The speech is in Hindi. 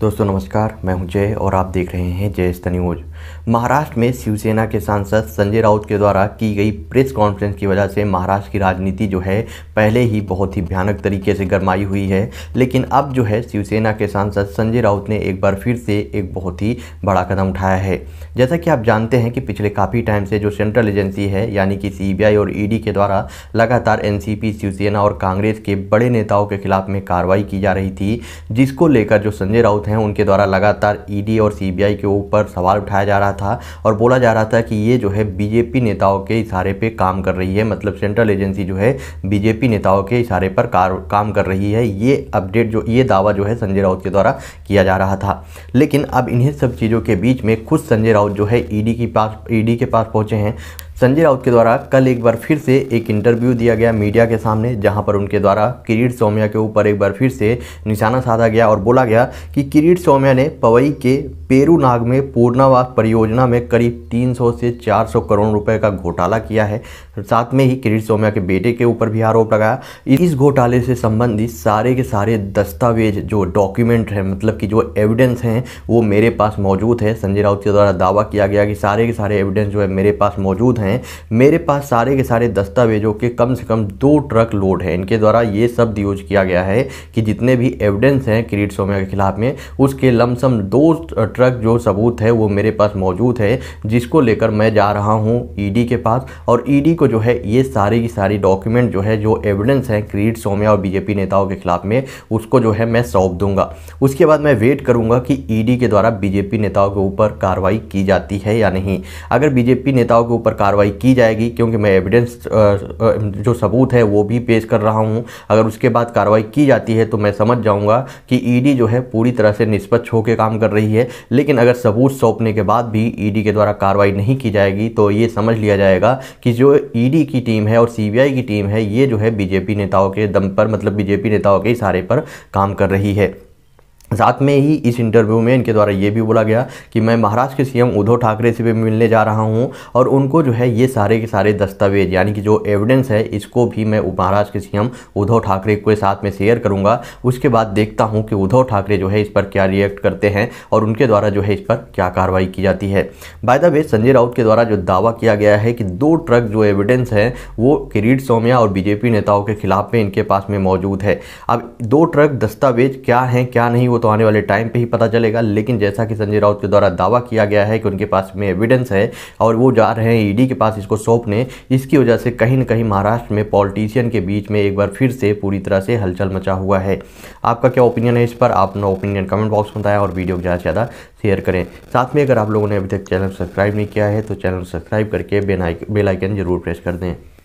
दोस्तों नमस्कार मैं हूं जय और आप देख रहे हैं जय न्यूज महाराष्ट्र में शिवसेना के सांसद संजय राउत के द्वारा की गई प्रेस कॉन्फ्रेंस की वजह से महाराष्ट्र की राजनीति जो है पहले ही बहुत ही भयानक तरीके से गरमाई हुई है लेकिन अब जो है शिवसेना के सांसद संजय राउत ने एक बार फिर से एक बहुत ही बड़ा कदम उठाया है जैसा कि आप जानते हैं कि पिछले काफ़ी टाइम से जो सेंट्रल एजेंसी है यानी कि सी और ई के द्वारा लगातार एन शिवसेना और कांग्रेस के बड़े नेताओं के खिलाफ में कार्रवाई की जा रही थी जिसको लेकर जो संजय राउत हैं उनके द्वारा लगातार ईडी e और सीबीआई के ऊपर सवाल उठाया जा रहा था और बोला जा रहा था कि ये जो है बीजेपी नेताओं के इशारे पे काम कर रही है मतलब सेंट्रल एजेंसी जो है बीजेपी नेताओं के इशारे पर काम कर रही है ये अपडेट जो ये दावा जो है संजय राउत के द्वारा किया जा रहा था लेकिन अब इन्हीं सब चीज़ों के बीच में खुद संजय राउत जो है ईडी e के पास ईडी e के पास पहुंचे हैं संजय राउत के द्वारा कल एक बार फिर से एक इंटरव्यू दिया गया मीडिया के सामने जहां पर उनके द्वारा किरीट सौम्या के ऊपर एक बार फिर से निशाना साधा गया और बोला गया कि किरीट सौम्या ने पवई के पेरूनाग में पूर्णावास परियोजना में करीब 300 से 400 करोड़ रुपए का घोटाला किया है साथ में ही किरीट सौम्या के बेटे के ऊपर भी आरोप लगाया इस घोटाले से संबंधित सारे के सारे दस्तावेज जो डॉक्यूमेंट हैं मतलब कि जो एविडेंस हैं वो मेरे पास मौजूद है संजय राउत के द्वारा दावा किया गया कि सारे के सारे एविडेंस जो है मेरे पास मौजूद हैं हैं मेरे पास सारे के सारे दस्तावेजों के कम से कम दो ट्रक लोड है इनके द्वारा ये शब्द यूज किया गया है कि जितने भी एविडेंस हैं किरीट सोम्या के खिलाफ में उसके लमसम दो ट्रक जो सबूत है वो मेरे पास मौजूद है जिसको लेकर मैं जा रहा हूँ ई e के पास और ई e को जो है ये सारी की सारी डॉक्यूमेंट जो है जो एविडेंस हैं किरीट सोम्या और बीजेपी नेताओं के खिलाफ में उसको जो है मैं सौंप दूंगा उसके बाद मैं वेट करूंगा कि ईडी e के द्वारा बीजेपी नेताओं के ऊपर कार्रवाई की जाती है या नहीं अगर बीजेपी नेताओं के ऊपर कार्रवाई कार्रवाई की जाएगी क्योंकि मैं एविडेंस जो सबूत है वो भी पेश कर रहा हूँ अगर उसके बाद कार्रवाई की जाती है तो मैं समझ जाऊँगा कि ईडी e जो है पूरी तरह से निष्पक्ष होकर काम कर रही है लेकिन अगर सबूत सौंपने के बाद भी ईडी e के द्वारा कार्रवाई नहीं की जाएगी तो ये समझ लिया जाएगा कि जो ईडी e की टीम है और सीबीआई की टीम है ये जो है बीजेपी नेताओं के दम पर मतलब बीजेपी नेताओं के इशारे पर काम कर रही है साथ में ही इस इंटरव्यू में इनके द्वारा ये भी बोला गया कि मैं महाराष्ट्र के सीएम उद्धव ठाकरे से भी मिलने जा रहा हूँ और उनको जो है ये सारे के सारे दस्तावेज यानी कि जो एविडेंस है इसको भी मैं महाराष्ट्र के सीएम उद्धव ठाकरे के साथ में शेयर करूँगा उसके बाद देखता हूँ कि उद्धव ठाकरे जो है इस पर क्या रिएक्ट करते हैं और उनके द्वारा जो है इस पर क्या कार्रवाई की जाती है by the way Sanjay Raut के द्वारा जो दावा किया गया है कि दो ट्रक जो एविडेंस हैं वो किरीट सौम्या और बीजेपी नेताओं के खिलाफ में इनके पास में मौजूद है अब दो ट्रक दस्तावेज क्या हैं क्या नहीं वो तो तो आने वाले टाइम पे ही पता चलेगा लेकिन जैसा कि संजय राउत के द्वारा दावा किया गया है कि उनके पास में एविडेंस है और वो जा रहे हैं ईडी e के पास इसको सौंपने इसकी वजह से कहीं ना कहीं महाराष्ट्र में पॉलिटिशियन के बीच में एक बार फिर से पूरी तरह से हलचल मचा हुआ है आपका क्या ओपिनियन है इस पर आप अपना ओपिनियन कमेंट बॉक्स में बताएं और वीडियो को ज़्यादा से ज़्यादा शेयर करें साथ में अगर आप लोगों ने अभी तक चैनल सब्सक्राइब नहीं किया है तो चैनल सब्सक्राइब करके बेलाइकन जरूर प्रेस कर दें